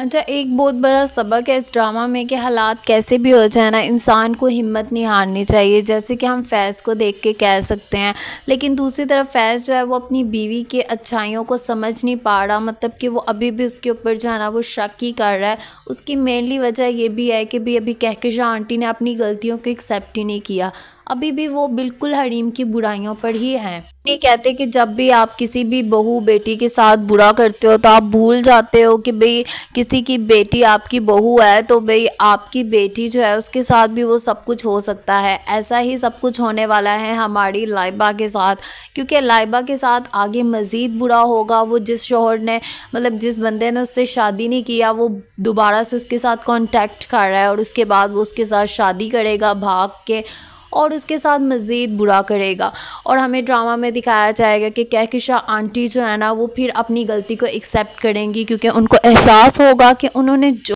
अच्छा एक बहुत बड़ा सबक है इस ड्रामा में कि हालात कैसे भी हो जाए ना इंसान को हिम्मत नहीं हारनी चाहिए जैसे कि हम फैज़ को देख के कह सकते हैं लेकिन दूसरी तरफ फैज़ जो है वो अपनी बीवी की अच्छाइयों को समझ नहीं पा रहा मतलब कि वो अभी भी उसके ऊपर जो है ना वो शक ही कर रहा है उसकी मेनली वजह ये भी है कि भी अभी कहकशा आंटी ने अपनी गलतियों को एक्सेप्ट ही नहीं किया अभी भी वो बिल्कुल हरीम की बुराइयों पर ही हैं नहीं कहते कि जब भी आप किसी भी बहू बेटी के साथ बुरा करते हो तो आप भूल जाते हो कि भाई किसी की बेटी आपकी बहू है तो भाई आपकी बेटी जो है उसके साथ भी वो सब कुछ हो सकता है ऐसा ही सब कुछ होने वाला है हमारी लाइबा के साथ क्योंकि लाइबा के साथ आगे मज़ीद बुरा होगा वो जिस शोहर ने मतलब जिस बंदे ने उससे शादी नहीं किया वो दोबारा से उसके साथ कॉन्टैक्ट कर रहा है और उसके बाद वो उसके साथ शादी करेगा भाग के और उसके साथ मज़ीद बुरा करेगा और हमें ड्रामा में दिखाया जाएगा कि कहकशा आंटी जो है ना वो फिर अपनी गलती को एक्सेप्ट करेंगी क्योंकि उनको एहसास होगा कि उन्होंने जो